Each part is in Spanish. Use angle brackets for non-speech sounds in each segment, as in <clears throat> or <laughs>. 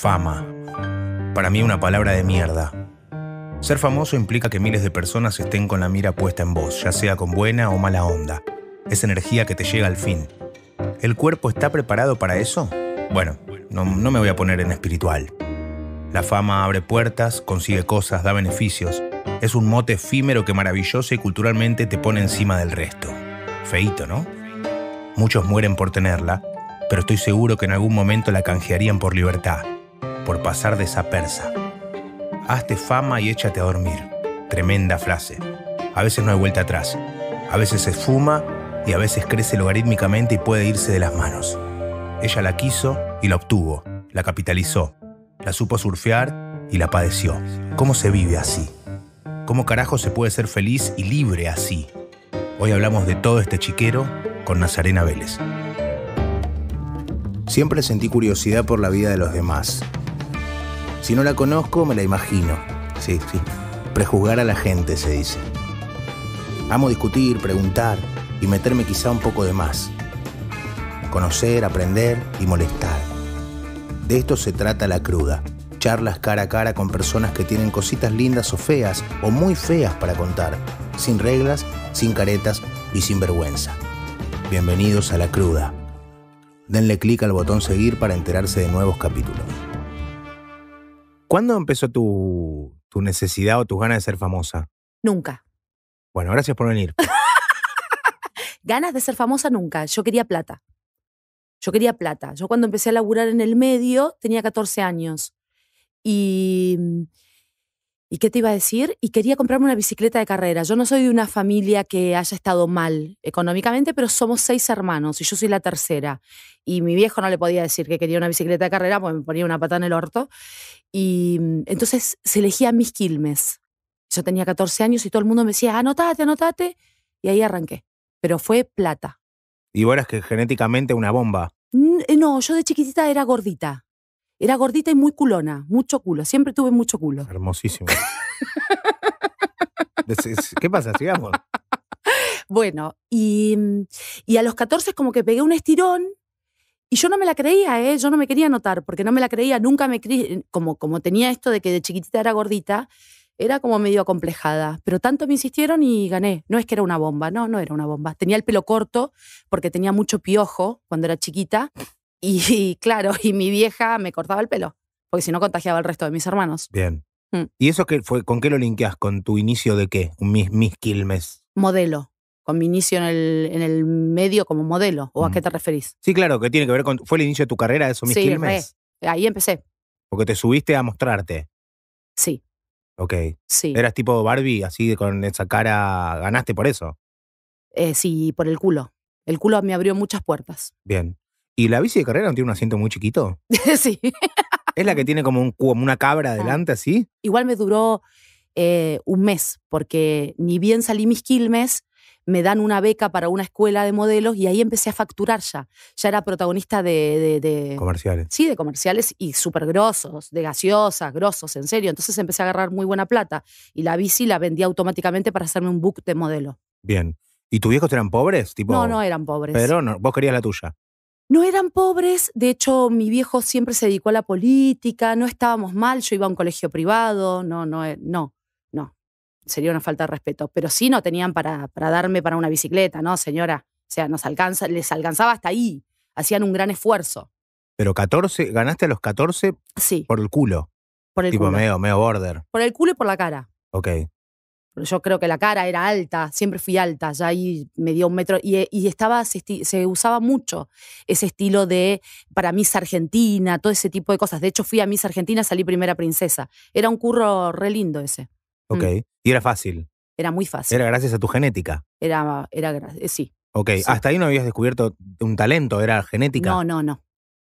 Fama. Para mí una palabra de mierda. Ser famoso implica que miles de personas estén con la mira puesta en vos, ya sea con buena o mala onda. Es energía que te llega al fin. ¿El cuerpo está preparado para eso? Bueno, no, me voy a poner en espiritual. La fama abre puertas, consigue cosas, da beneficios. Es un mote efímero que maravillosa y culturalmente te pone encima del resto. Feito, ¿no? Muchos mueren por tenerla, pero estoy seguro que en algún momento la canjearían por libertad por pasar de esa persa. Hazte fama y échate a dormir. Tremenda frase. A veces no hay vuelta atrás. A veces se fuma y a veces crece logarítmicamente y puede irse de las manos. Ella la quiso y la obtuvo, la capitalizó, la supo surfear y la padeció. ¿Cómo se vive así? ¿Cómo carajo se puede ser feliz y libre así? Hoy hablamos de todo este chiquero con Nazarena Vélez. Siempre sentí curiosidad por la vida de los demás, si no la conozco, me la imagino. Sí, sí. Prejuzgar a la gente, se dice. Amo discutir, preguntar y meterme quizá un poco de más. Conocer, aprender y molestar. De esto se trata la cruda. Charlas cara a cara con personas que tienen cositas lindas o feas o muy feas para contar, sin reglas, sin caretas y sin vergüenza. Bienvenidos a la cruda. Denle clic al botón seguir para enterarse de nuevos capítulos. ¿Cuándo empezó tu, tu necesidad o tus ganas de ser famosa? Nunca. Bueno, gracias por venir. <laughs> ganas de ser famosa nunca. Yo quería plata. Yo quería plata. Yo cuando empecé a laburar en el medio tenía 14 años. Y mm, ¿Y qué te iba a decir? Y quería comprarme una bicicleta de carrera. Yo no soy de una familia que haya estado mal económicamente, pero somos seis hermanos y yo soy la tercera. Y mi viejo no le podía decir que quería una bicicleta de carrera porque me ponía una pata en el orto. Y mm, entonces se elegía mis Quilmes. Yo tenía 14 años y todo el mundo me decía, anotate, anotate. Y ahí arranqué. Pero fue plata. ¿Y vos eras que genéticamente una bomba? Eh, no, yo de chiquitita era gordita. Era gordita y muy culona, mucho culo. Siempre tuve mucho culo. Hermosísimo. <laughs> ¿Qué pasa? Sigamos. Bueno, y, a los 14 como que pegué un estirón y yo no me la creía, ¿eh? yo no me quería notar, porque no me la creía, nunca me creí, como, como tenía esto de que de chiquitita era gordita, era como medio acomplejada, pero tanto me insistieron y gané. No es que era una bomba, no, no era una bomba. Tenía el pelo corto porque tenía mucho piojo cuando era chiquita y, <laughs> claro, y mi vieja me cortaba el pelo, porque si no contagiaba al resto de mis hermanos. Bien. Mm. ¿Y eso qué fue, con qué lo linkeás? ¿Con tu inicio de qué? Mis, mis Quilmes. Modelo. Con mi inicio en el, en el medio como modelo. ¿O a qué mm. te referís? Sí, claro, que tiene que ver con. ¿Fue el inicio de tu carrera eso, Mis Quilmes? Ahí empecé. Porque te subiste a mostrarte. Sí. Ok. Sí. ¿Eras tipo Barbie, así con esa cara? ¿Ganaste por eso? Eh, sí, por el culo. El culo me abrió muchas puertas. Bien. ¿Y la bici de carrera no tiene un asiento muy chiquito? <laughs> sí. ¿Es la que tiene como, una cabra ah. adelante así? Igual me duró eh, un mes, porque ni bien salí mis quilmes, me dan una beca para una escuela de modelos y ahí empecé a facturar ya. Ya era protagonista de... comerciales. Sí, de comerciales y súper grosos, de gaseosas, grosos, en serio. Entonces empecé a agarrar muy buena plata y la bici la vendía automáticamente para hacerme un book de modelo. Bien. ¿Y tus viejos eran pobres? Tipo, no, no eran pobres. Pero vos querías la tuya. No eran pobres, de hecho mi viejo siempre se dedicó a la política, no estábamos mal, yo iba a un colegio privado, no, no, eh, no, no, sería una falta de respeto, pero sí no tenían para, para darme para una bicicleta, ¿no, señora? O sea, nos alcanza, les alcanzaba hasta ahí, hacían un gran esfuerzo. Pero 14, ganaste a los 14 sí. por el culo. Por el tipo medio, medio border. Por el culo y por la cara. Ok yo creo que la cara era alta, siempre fui alta, ya ahí me dio un metro, y, eh, estaba, se, usaba mucho ese estilo de, para Miss Argentina, todo ese tipo de cosas. De hecho, fui a Miss Argentina, salí primera princesa. Era un curro re lindo ese. Mm. Ok, y era fácil. Era muy fácil. Era gracias a tu genética. Era, era eh, sí. Ok, hasta ahí no habías descubierto un talento, era genética. No, no, no.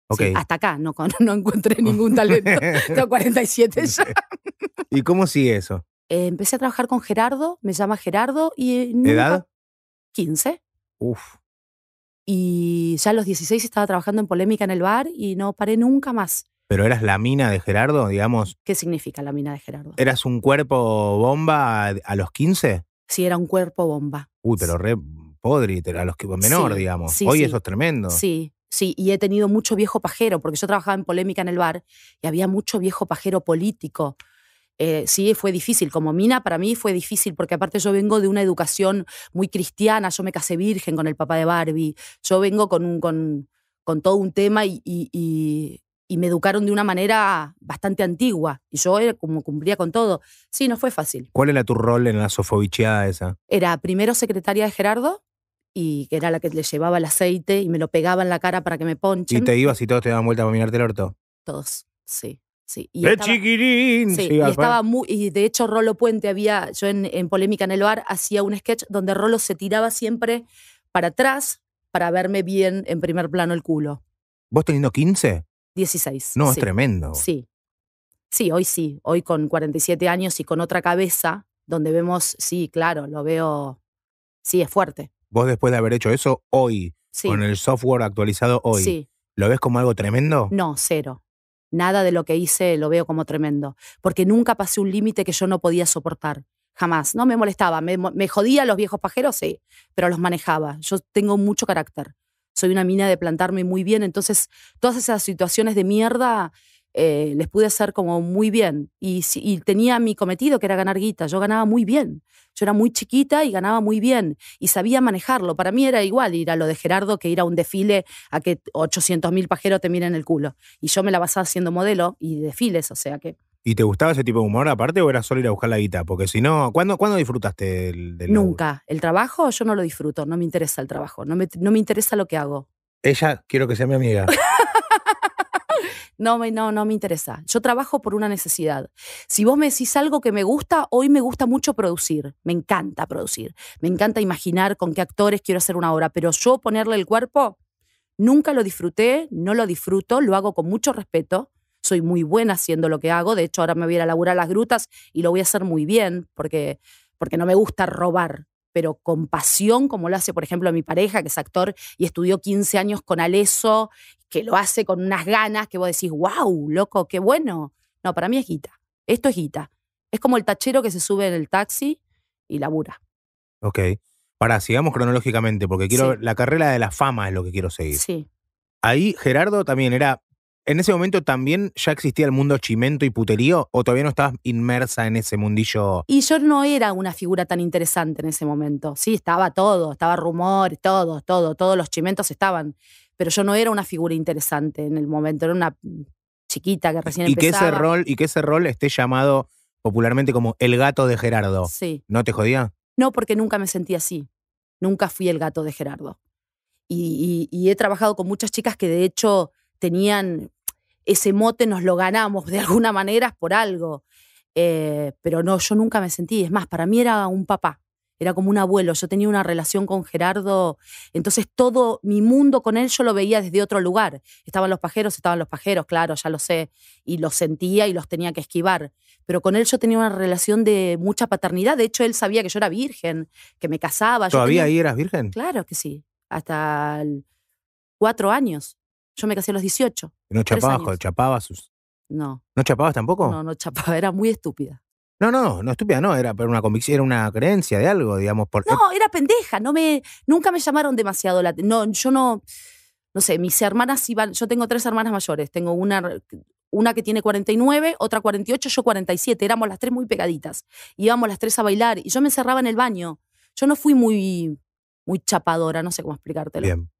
Okay. hasta acá no, <laughs> no encontré ningún talento. <laughs> Tengo 47 ya. <laughs> ¿Y cómo sigue eso? Eh, empecé a trabajar con Gerardo, me llama Gerardo y... ¿Edad? 15. Uf. Y ya a los 16 estaba trabajando en polémica en el bar y no paré nunca más. ¿Pero eras la mina de Gerardo, digamos? ¿Qué significa la mina de Gerardo? ¿Eras un cuerpo bomba a los 15? Sí, era un cuerpo bomba. Uy, uh, pero re podri, a los que menor, digamos. Hoy eso es tremendo. Sí, sí, y he tenido mucho viejo pajero, porque yo trabajaba en polémica en el bar y había mucho viejo pajero político. Eh, sí fue difícil. Como mina, para mí fue difícil, porque aparte yo vengo de una educación muy cristiana, yo me casé virgen con el papá de Barbie, yo vengo con, un, con, todo un tema y, y, me educaron de una manera bastante antigua. Y yo como cumplía con todo. Sí, no fue fácil. ¿Cuál era tu rol en la sofobicheada esa? Era primero secretaria de Gerardo, y que era la que le llevaba el aceite y me lo pegaba en la cara para que me ponche. ¿Y te ibas y todos te daban vuelta para mirarte el orto? Todos, sí. Sí, y estaba, y muy, de hecho Rolo Puente había, yo en, Polémica en el Bar hacía un sketch donde Rolo se tiraba siempre para atrás para verme bien en primer plano el culo. ¿Vos teniendo 15? 16. No, es tremendo. Sí. Sí, hoy sí. Hoy con 47 años y con otra cabeza, donde vemos, sí, claro, lo veo. Sí, es fuerte. Vos después de haber hecho eso hoy, con el software actualizado hoy, ¿lo ves como algo tremendo? No, cero. Nada de lo que hice lo veo como tremendo, porque nunca pasé un límite que yo no podía soportar, jamás. No me molestaba, me, jodía los viejos pajeros, sí, pero los manejaba. Yo tengo mucho carácter, soy una mina de plantarme muy bien, entonces todas esas situaciones de mierda eh, les pude hacer como muy bien. Y, tenía mi cometido, que era ganar guita. Yo ganaba muy bien. Yo era muy chiquita y ganaba muy bien. Y sabía manejarlo. Para mí era igual ir a lo de Gerardo que ir a un desfile a que 800.000 pajeros te miren el culo. Y yo me la basaba haciendo modelo y desfiles, o sea que... ¿Y te gustaba ese tipo de humor aparte o era solo ir a buscar la guita? Porque si no, ¿cuándo, ¿cuándo disfrutaste del, Nunca. El trabajo yo no lo disfruto, no me interesa el trabajo, no me, no me interesa lo que hago. Ella quiero que sea mi amiga. <laughs> No, no, no me interesa. Yo trabajo por una necesidad. Si vos me decís algo que me gusta, hoy me gusta mucho producir. Me encanta producir. Me encanta imaginar con qué actores quiero hacer una obra. Pero yo ponerle el cuerpo, nunca lo disfruté, no lo disfruto, lo hago con mucho respeto. Soy muy buena haciendo lo que hago. De hecho, ahora me voy a laburar las grutas y lo voy a hacer muy bien porque, porque no me gusta robar pero con pasión, como lo hace, por ejemplo, mi pareja, que es actor y estudió 15 años con Aleso que lo hace con unas ganas que vos decís, wow, loco, qué bueno. No, para mí es guita. Esto es guita. Es como el tachero que se sube en el taxi y labura. Ok. Para, sigamos cronológicamente, porque quiero. La carrera de la fama es lo que quiero seguir. Sí. Ahí Gerardo también era. ¿En ese momento también ya existía el mundo chimento y puterío o todavía no estabas inmersa en ese mundillo? Y yo no era una figura tan interesante en ese momento. Sí, estaba todo, estaba rumor, todo, todo, todos los chimentos estaban pero yo no era una figura interesante en el momento, era una chiquita que recién y empezaba. Que ese rol, y que ese rol esté llamado popularmente como el gato de Gerardo. Sí. ¿No te jodía? No, porque nunca me sentí así. Nunca fui el gato de Gerardo. Y, he trabajado con muchas chicas que de hecho tenían ese mote, nos lo ganamos de alguna manera por algo. Eh, pero no, yo nunca me sentí. Es más, para mí era un papá era como un abuelo, yo tenía una relación con Gerardo, entonces todo mi mundo con él yo lo veía desde otro lugar. Estaban los pajeros, estaban los pajeros, claro, ya lo sé, y los sentía y los tenía que esquivar, pero con él yo tenía una relación de mucha paternidad, de hecho él sabía que yo era virgen, que me casaba. ¿Todavía ahí eras virgen? Claro que sí, hasta cuatro años. Yo me casé a los 18. ¿No chapabas? ¿Chapabas? No. ¿No chapabas tampoco? No, no chapaba, <laughs> era muy estúpida. No, no, no estúpida, no, era una convicción, era una creencia de algo, digamos. Por... No, era pendeja, no me, nunca me llamaron demasiado la No, yo no, no sé, mis hermanas iban, yo tengo tres hermanas mayores, tengo una, una que tiene 49, otra 48, yo 47, éramos las tres muy pegaditas, íbamos las tres a bailar y yo me encerraba en el baño. Yo no fui muy, muy chapadora, no sé cómo explicártelo. Bien.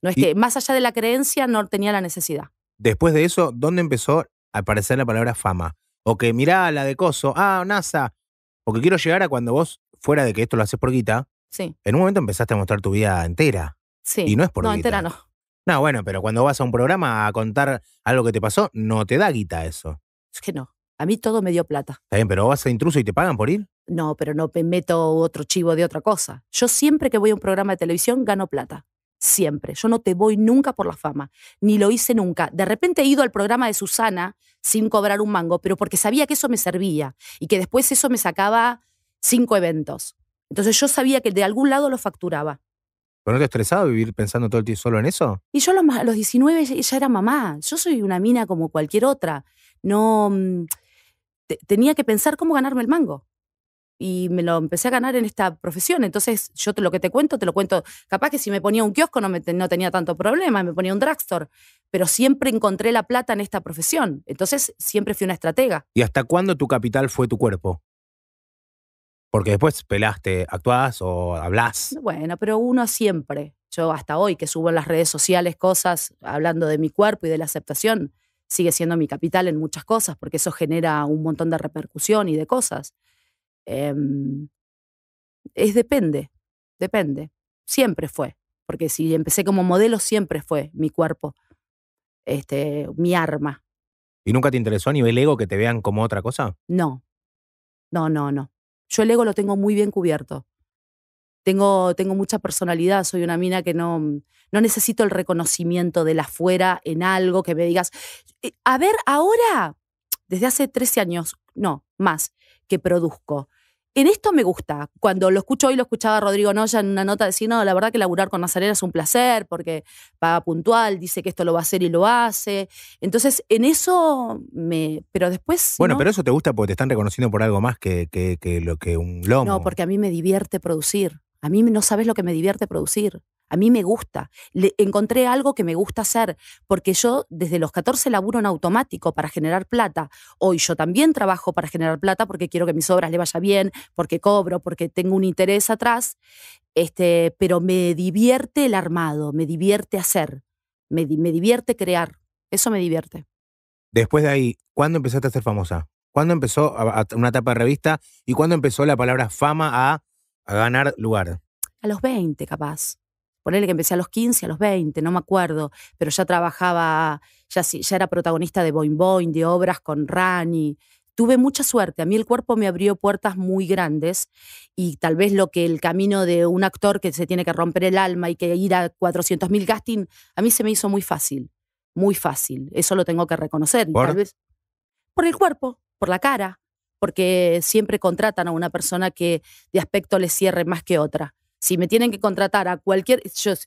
No es que, más allá de la creencia, no tenía la necesidad. Después de eso, ¿dónde empezó a aparecer la palabra fama? o que mirá la de coso, ah, NASA, o que quiero llegar a cuando vos, fuera de que esto lo haces por guita, sí. en un momento empezaste a mostrar tu vida entera. Sí. Y no es por no, entera no. No, bueno, pero cuando vas a un programa a contar algo que te pasó, no te da guita eso. Es que no. A mí todo me dio plata. Está bien, pero vas a intruso y te pagan por ir. No, pero no me meto otro chivo de otra cosa. Yo siempre que voy a un programa de televisión gano plata siempre. Yo no te voy nunca por la fama, ni lo hice nunca. De repente he ido al programa de Susana sin cobrar un mango, pero porque sabía que eso me servía y que después eso me sacaba cinco eventos. Entonces yo sabía que de algún lado lo facturaba. ¿Pero no te estresaba vivir pensando todo el tiempo solo en eso? Y yo a los, 19 ya era mamá. Yo soy una mina como cualquier otra. No. Mm, tenía que pensar cómo ganarme el mango y me lo empecé a ganar en esta profesión. Entonces, yo te, lo que te cuento, te lo cuento. Capaz que si me ponía un kiosco no, me, no tenía tanto problema, me ponía un drugstore, pero siempre encontré la plata en esta profesión. Entonces, siempre fui una estratega. ¿Y hasta cuándo tu capital fue tu cuerpo? Porque después pelaste, actuás o hablas Bueno, pero uno siempre. Yo hasta hoy que subo en las redes sociales cosas hablando de mi cuerpo y de la aceptación, sigue siendo mi capital en muchas cosas, porque eso genera un montón de repercusión y de cosas. Em, es depende, depende. Siempre fue, porque si empecé como modelo, siempre fue mi cuerpo, este, mi arma. ¿Y nunca te interesó a nivel ego que te vean como otra cosa? No, no, no, no. Yo el ego lo tengo muy bien cubierto. Tengo, tengo mucha personalidad, soy una mina que no, mm, no necesito el reconocimiento de la afuera en algo que me digas, eh, a ver, ahora, desde hace 13 años, no, más, que produzco. En esto me gusta. Cuando lo escucho hoy, lo escuchaba Rodrigo Noya en una nota decir, no, la verdad que laburar con Nazarena es un placer porque paga puntual, dice que esto lo va a hacer y lo hace. Entonces, en eso me... Pero después... Bueno, pero eso te gusta porque te están reconociendo por algo más que, que, lo que un lomo. No, porque a mí me divierte producir. A mí no sabes lo que me divierte producir. A mí me gusta. encontré algo que me gusta hacer, porque yo desde los 14 laburo en automático para generar plata. Hoy yo también trabajo para generar plata porque quiero que mis obras le vaya bien, porque cobro, porque tengo un interés atrás. Este, pero me divierte el armado, me divierte hacer, me, me divierte crear. Eso me divierte. Después de ahí, ¿cuándo empezaste a ser famosa? ¿Cuándo empezó una etapa de revista y cuándo empezó la palabra fama a a ganar lugar. A los 20 capaz. Ponele que empecé a los 15, a los 20, no me acuerdo, pero ya trabajaba, ya, ya era protagonista de Boing Boing, de obras con Rani. Tuve mucha suerte, a mí el cuerpo me abrió puertas muy grandes y tal vez lo que el camino de un actor que se tiene que romper el alma y que ir a mil casting, a mí se me hizo muy fácil, muy fácil, eso lo tengo que reconocer. por el cuerpo, por la cara, porque siempre contratan a una persona que de aspecto le cierre más que otra. Si me tienen que contratar a cualquier,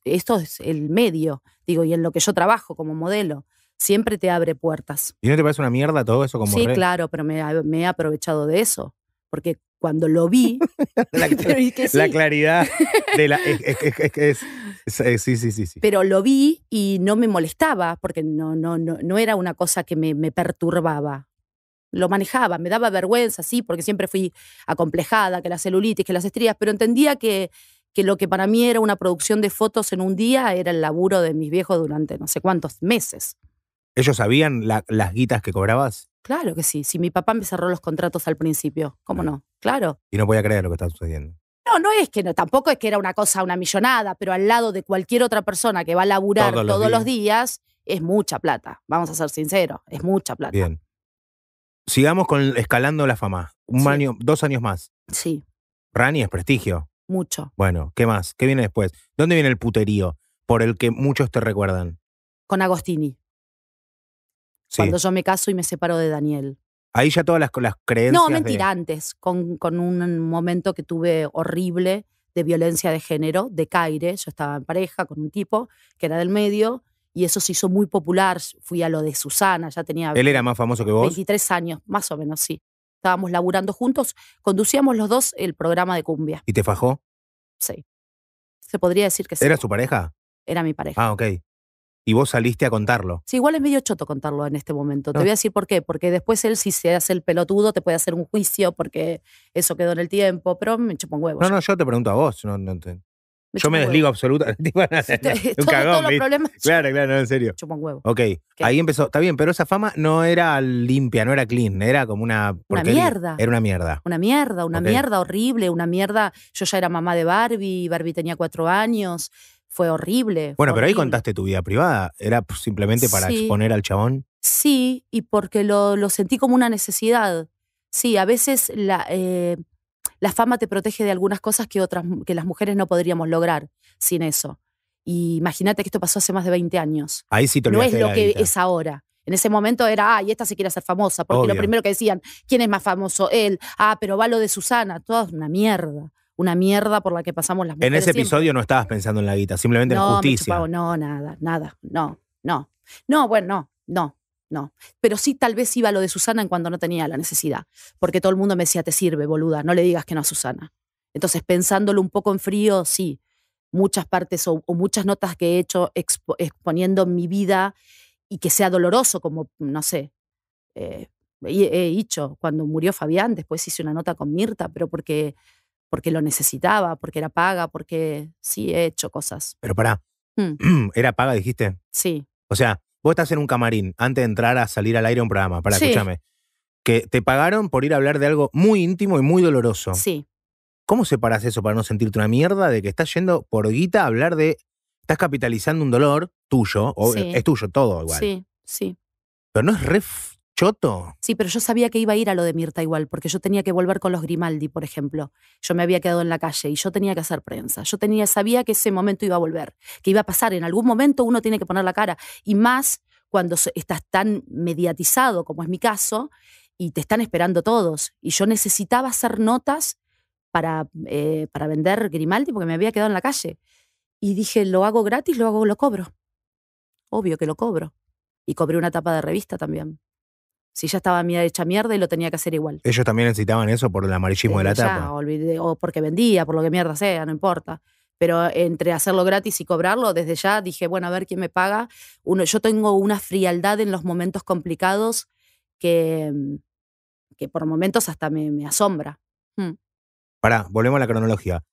esto es el medio, digo, y en lo que yo trabajo como modelo, siempre te abre puertas. ¿Y no te parece una mierda todo eso como Sí, claro, pero me, he aprovechado de eso, porque cuando lo vi. <laughs> la, <laughs> claridad <laughs> de la. es, eh, sí, sí, sí, sí, Pero lo vi y no me molestaba, porque no, no, no, no era una cosa que me, me perturbaba lo manejaba, me daba vergüenza, sí, porque siempre fui acomplejada, que la celulitis, que las estrías, pero entendía que, que lo que para mí era una producción de fotos en un día era el laburo de mis viejos durante no sé cuántos meses. ¿Ellos sabían las guitas que cobrabas? Claro que sí. Si mi papá me cerró los contratos al principio, ¿cómo no? Claro. Y no a creer lo que está sucediendo. No, no es que no, tampoco es que era una cosa, una millonada, pero al lado de cualquier otra persona que va a laburar todos los, días. los días, es mucha plata. Vamos a ser sinceros, es mucha plata. Bien. Sigamos con escalando la fama. Un año, dos años más. Sí. Rani es prestigio. Mucho. Bueno, ¿qué más? ¿Qué viene después? ¿Dónde viene el puterío por el que muchos te recuerdan? Con Agostini. Cuando yo me caso y me separo de Daniel. Ahí ya todas las, creencias. No, mentira, antes, con, con, un momento que tuve horrible de violencia de género, de Caire. Yo estaba en pareja con un tipo que era del medio y eso se hizo muy popular. Fui a lo de Susana, ya tenía... ¿Él era más famoso que vos? 23 años, más o menos, sí. Estábamos laburando juntos, conducíamos los dos el programa de cumbia. ¿Y te fajó? Sí. Se podría decir que sí. ¿Era su pareja? Era mi pareja. Ah, ok. Y vos saliste a contarlo. Sí, igual es medio choto contarlo en este momento. Te voy a decir por qué. Porque después él, si se hace el pelotudo, te puede hacer un juicio porque eso quedó en el tiempo. Pero me chupó huevos. No, no, yo te pregunto a vos. No, no yo me desligo absolutamente. un cagón. Claro, claro, en serio. Chupón huevo. Ok, ahí empezó. Está bien, pero esa fama no era limpia, no era clean, era como una. Una mierda. Era una mierda. Una mierda, una mierda horrible, una mierda. Yo ya era mamá de Barbie, Barbie tenía cuatro años. Fue horrible. Bueno, pero ahí contaste tu vida privada. ¿Era simplemente para exponer al chabón? Sí, y porque lo, sentí como una necesidad. Sí, a veces la. Eh, la fama te protege de algunas cosas que otras que las mujeres no podríamos lograr sin eso. Y imagínate que esto pasó hace más de 20 años. No es lo que es ahora. En ese momento era, ay, esta se quiere hacer famosa, porque lo primero que decían, ¿quién es más famoso? Él, ah, pero va lo de Susana, es una mierda, una mierda por la que pasamos las mujeres. En ese episodio no estabas pensando en la guita, simplemente en justicia. no, nada, nada, no, no. No, bueno, no, no, no. Pero sí, tal vez iba lo de Susana en cuando no tenía la necesidad, porque todo el mundo me decía, te sirve, boluda, no le digas que no a Susana. Entonces, pensándolo un poco en frío, sí, muchas partes o, muchas notas que he hecho exponiendo mi vida y que sea doloroso, como, no sé, eh, he, hecho, cuando murió Fabián, después hice una nota con Mirta, pero porque, porque lo necesitaba, porque era paga, porque sí, he hecho cosas. Pero para mm. <clears throat> ¿era paga, dijiste? Sí. O sea, Vos estás en un camarín antes de entrar a salir al aire a un programa. Para, escuchame. Que te pagaron por ir a hablar de algo muy íntimo y muy doloroso. Sí. ¿Cómo separas eso para no sentirte una mierda de que estás yendo por guita a hablar de. Estás capitalizando un dolor tuyo, o es tuyo todo igual. Sí, sí. Pero no es ref choto. Sí, pero yo sabía que iba a ir a lo de Mirta igual, porque yo tenía que volver con los Grimaldi, por ejemplo. Yo me había quedado en la calle y yo tenía que hacer prensa. Yo tenía, sabía que ese momento iba a volver, que iba a pasar. En algún momento uno tiene que poner la cara. Y más cuando estás tan mediatizado, como es mi caso, y te están esperando todos. Y yo necesitaba hacer notas para, eh, para vender Grimaldi, porque me había quedado en la calle. Y dije, lo hago gratis, lo hago, lo cobro. Obvio que lo cobro. Y cobré una tapa de revista también. Si ya estaba hecha mierda y lo tenía que hacer igual. Ellos también necesitaban eso por el amarillismo de la eh, tapa. o porque vendía, por lo que mierda sea, no importa. Pero entre hacerlo gratis y cobrarlo, desde ya dije, bueno, a ver quién me paga. Uno, yo tengo una frialdad en los momentos complicados que, mm, que por momentos hasta me, asombra. Hmm. Pará, volvemos a la cronología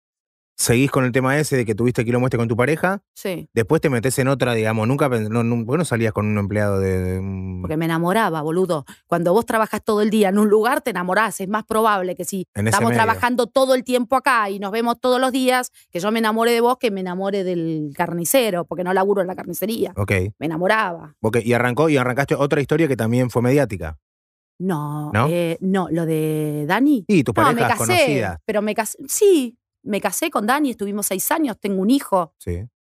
seguís con el tema ese de que tuviste que lo muestre con tu pareja. Sí. Después te metes en otra, digamos, nunca, no, no salías con un empleado de, Porque me enamoraba, boludo. Cuando vos trabajás todo el día en un lugar, te enamorás. Es más probable que si estamos trabajando todo el tiempo acá y nos vemos todos los días, que yo me enamore de vos que me enamore del carnicero, porque no laburo en la carnicería. Ok. Me enamoraba. Ok, y arrancó, y arrancaste otra historia que también fue mediática. No, ¿No? Eh, no, lo de Dani. Y tu pareja no, me casé, Pero me casé, sí, me casé con Dani, estuvimos seis años, tengo un hijo.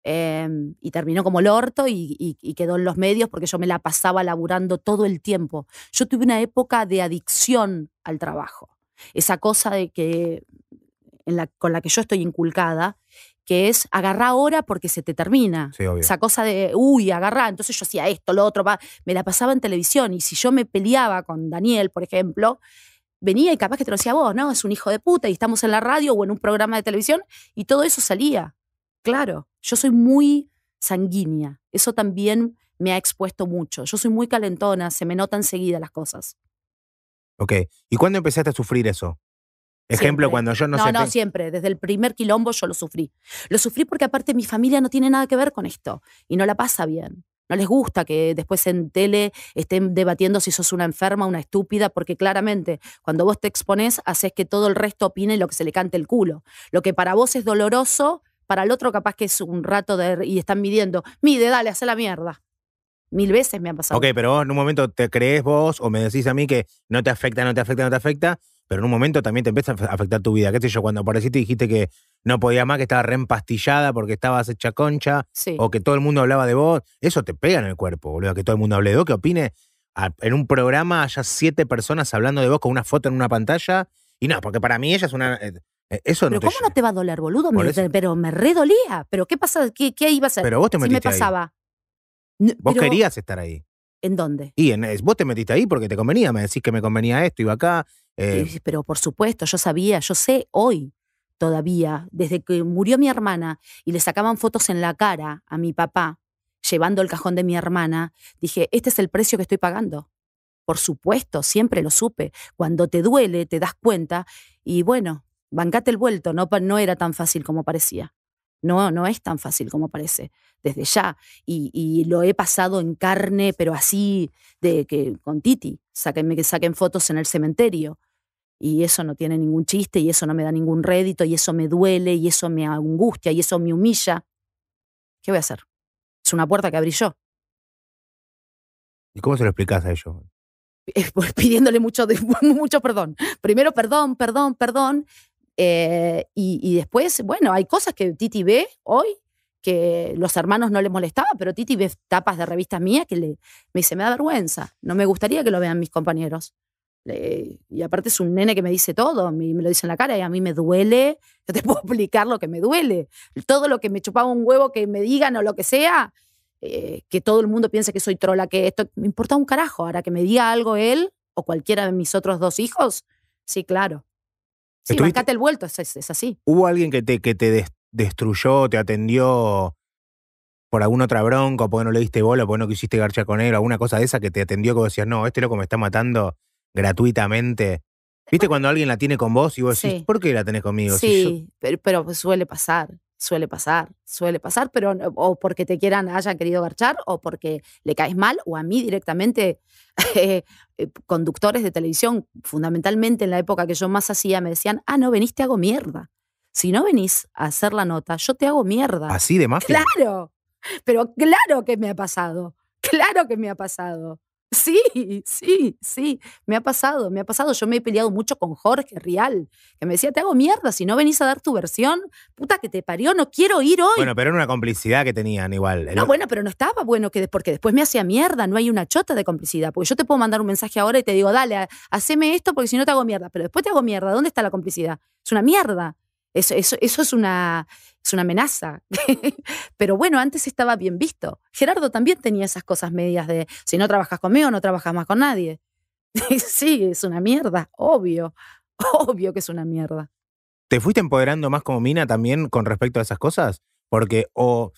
Em, y terminó como lorto y, quedó en los medios porque yo me la pasaba laburando todo el tiempo. Yo tuve una época de adicción al trabajo. Esa cosa de que con la que yo estoy inculcada, que es agarrar ahora porque se te termina. Esa cosa de, uy, agarrar. Entonces yo hacía esto, lo otro, me la pasaba en televisión. Y si yo me peleaba con Daniel, por ejemplo, venía y capaz que te lo decía vos, ¿no? Es un hijo de puta y estamos en la radio o en un programa de televisión y todo eso salía. Claro, yo soy muy sanguínea. Eso también me ha expuesto mucho. Yo soy muy calentona, se me notan seguida las cosas. Ok. ¿Y cuándo empezaste a sufrir eso? Ejemplo, cuando yo no, No, no, siempre. Desde el primer quilombo yo lo sufrí. Lo sufrí porque aparte mi familia no tiene nada que ver con esto y no la pasa bien. No les gusta que después en tele estén debatiendo si sos una enferma, una estúpida, porque claramente cuando vos te exponés, haces que todo el resto opine lo que se le cante el culo. Lo que para vos es doloroso, para el otro capaz que es un rato de, y están midiendo, mide, dale, hace la mierda. Mil veces me han pasado. Ok, pero vos en un momento te crees vos o me decís a mí que no te afecta, no te afecta, no te afecta, pero en un momento también te empieza a afectar tu vida. ¿Qué sé yo? Cuando apareciste dijiste que no podía más, que estaba reempastillada porque estabas hecha concha, o que todo el mundo hablaba de vos. Eso te pega en el cuerpo, boludo, que todo el mundo hable de vos, que opine. en un programa haya siete personas hablando de vos con una foto en una pantalla. Y no, porque para mí ella es una. Eh, eh, eso no pero ¿cómo no te va a doler, boludo? pero me redolía. ¿Pero qué pasa? ¿Qué, qué iba a ser Pero vos te me pasaba. Vos querías estar ahí. ¿En dónde? Y vos te metiste ahí porque te convenía, me decís que me convenía esto, iba acá, eh, pero por supuesto, yo sabía, yo sé hoy todavía, desde que murió mi hermana y le sacaban fotos en la cara a mi papá, llevando el cajón de mi hermana, dije, este es el precio que estoy pagando. Por supuesto, siempre lo supe. Cuando te duele, te das cuenta y bueno, bancate el vuelto, no, no era tan fácil como parecía. No, no es tan fácil como parece, desde ya. Y, lo he pasado en carne, pero así, de que con Titi, saquen, que saquen fotos en el cementerio, y eso no tiene ningún chiste y eso no me da ningún rédito y eso me duele y eso me angustia y eso me humilla. ¿Qué voy a hacer? Es una puerta que abrí yo. ¿Y cómo se lo explicas a ellos? Eh, pues, pidiéndole mucho, <laughs> mucho perdón. Primero perdón, perdón, perdón. Eh, y, después, bueno, hay cosas que Titi ve hoy que los hermanos no le molestaba, pero Titi ve tapas de revistas mías que le, me dice, me da vergüenza, no me gustaría que lo vean mis compañeros. Eh, y aparte es un nene que me dice todo, me, me, lo dice en la cara y a mí me duele. <laughs> Yo te puedo explicar lo que me duele. Todo lo que me chupaba un huevo que me digan o lo que sea, eh, que todo el mundo piense que soy trola, que esto. Me importa un carajo. Ahora que me diga algo él o cualquiera de mis otros dos hijos, sí, claro. Sí, bancate el vuelto, es, así. ¿Hubo alguien que te, que te destruyó, te atendió por alguna otra bronca, porque no le diste bola, porque no quisiste garchar con él, alguna cosa de esa que te atendió como decías, no, este loco me está matando? gratuitamente. ¿Viste cuando alguien la tiene con vos y vos sí. decís, ¿por qué la tenés conmigo? Sí, pero, pues, suele pasar, suele pasar, suele pasar, pero o porque te quieran, hayan querido garchar, o porque le caes mal, o a mí directamente, eh, eh, conductores de televisión, fundamentalmente en la época que yo más hacía, me decían, ah, no, venís, te hago mierda. Si no venís a hacer la nota, yo te hago mierda. ¿Así de más. Claro, pero claro que me ha pasado, claro que me ha pasado. Sí, sí, sí, me ha pasado, me ha pasado. Yo me he peleado mucho con Jorge Rial, que me decía, te hago mierda si no venís a dar tu versión, puta que te parió, no quiero ir hoy. Bueno, pero era una complicidad que tenían igual. No, bueno, pero no estaba bueno, que, porque después me hacía mierda, no hay una chota de complicidad, porque yo te puedo mandar un mensaje ahora y te digo, dale, haceme esto porque si no te hago mierda, pero después te hago mierda, ¿dónde está la complicidad? Es una mierda. Eso, eso, es, una, es una amenaza. <laughs> Pero bueno, antes estaba bien visto. Gerardo también tenía esas cosas medias de, si no trabajas conmigo, no trabajas más con nadie. <laughs> sí, es una mierda, obvio. <laughs> Obvio que es una mierda. ¿Te fuiste empoderando más como mina también con respecto a esas cosas? Porque o,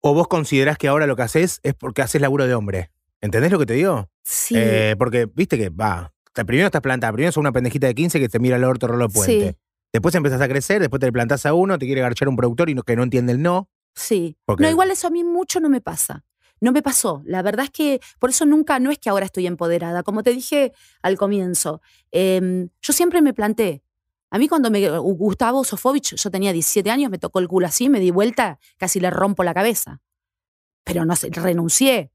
o vos considerás que ahora lo que haces es porque haces laburo de hombre. ¿Entendés lo que te digo? Sí. Eh, porque viste que va. Primero estás plantada, primero sos una pendejita de 15 que te mira el orto rolo puente. Después empezás a crecer, después te le plantás a uno, te quiere garchar un productor y no, que no entiende el no. Sí. No, igual eso a mí mucho no me pasa. No me pasó. La verdad es que por eso nunca, no es que ahora estoy empoderada. Como te dije al comienzo, em, yo siempre me planté. A mí cuando me eh, Gustavo Sofovich, yo tenía 17 años, me tocó el culo así, me di vuelta, casi le rompo la cabeza. Pero no renuncié.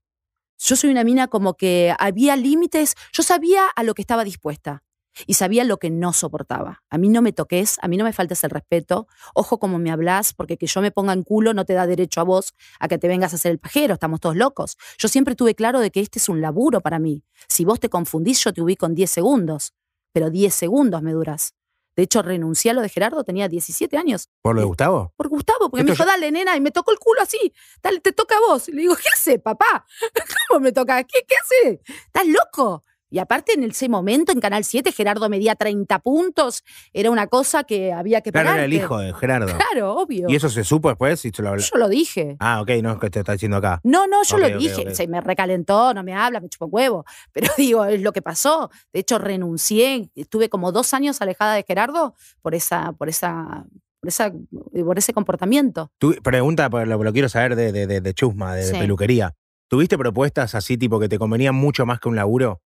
Yo soy una mina como que había límites, yo sabía a lo que estaba dispuesta y sabía lo que no soportaba. A mí no me toques, a mí no me faltes el respeto, ojo como me hablas, porque que yo me ponga en culo no te da derecho a vos a que te vengas a hacer el pajero, estamos todos locos. Yo siempre tuve claro de que este es un laburo para mí. Si vos te confundís, yo te ubico en 10 segundos, pero 10 segundos me duras. De hecho, renuncié a lo de Gerardo, tenía 17 años. ¿Por lo de Gustavo? Por Gustavo, porque me dijo, dale, nena, y me tocó el culo así. Dale, te toca a vos. Y le digo, ¿qué hace, papá? <laughs> ¿Cómo me toca? ¿Qué, qué hace? ¿Estás loco? Y aparte, en ese momento, en Canal 7, Gerardo medía 30 puntos. Era una cosa que había que Claro, era el hijo de Gerardo. Claro, obvio. ¿Y eso se supo después? Y lo yo lo dije. Ah, ok, no es que te está diciendo acá. No, no, yo lo dije. Se me recalentó, no me habla, me chupó huevo. Pero <laughs> digo, es lo que pasó. De hecho, renuncié. Estuve como dos años alejada de Gerardo por esa, por esa por, esa, por ese comportamiento. pregunta, pues, lo, lo quiero saber de, chusma, de, peluquería. ¿Tuviste propuestas así, tipo, que te convenían mucho más que un laburo?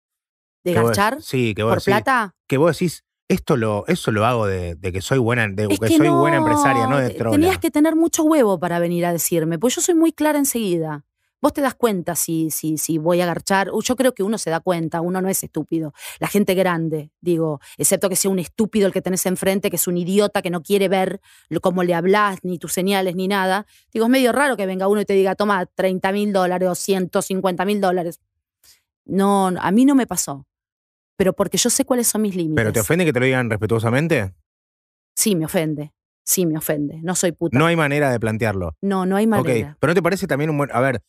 ¿De garchar? ¿Por plata? Que vos decís, esto lo, eso lo hago de, que soy buena, de que, soy buena empresaria, no eh, Tenías que tener mucho huevo para venir a decirme, pues yo soy muy clara enseguida. Vos te das cuenta si, si, si voy a garchar. Yo creo que uno se da cuenta, uno no es estúpido. La gente grande, digo, excepto que sea un estúpido el que tenés enfrente, que es un idiota que no quiere ver cómo le hablas, ni tus señales, ni nada. Digo, es medio raro que venga uno y te diga, toma 30 mil dólares o 150 mil dólares. No, a mí no me pasó pero porque yo sé cuáles son mis límites. ¿Pero te ofende que te lo digan respetuosamente? Sí, me ofende. Sí, me ofende. No soy puta. No hay manera de plantearlo. No, no hay manera. Ok, pero ¿no te parece también un buen. A ver,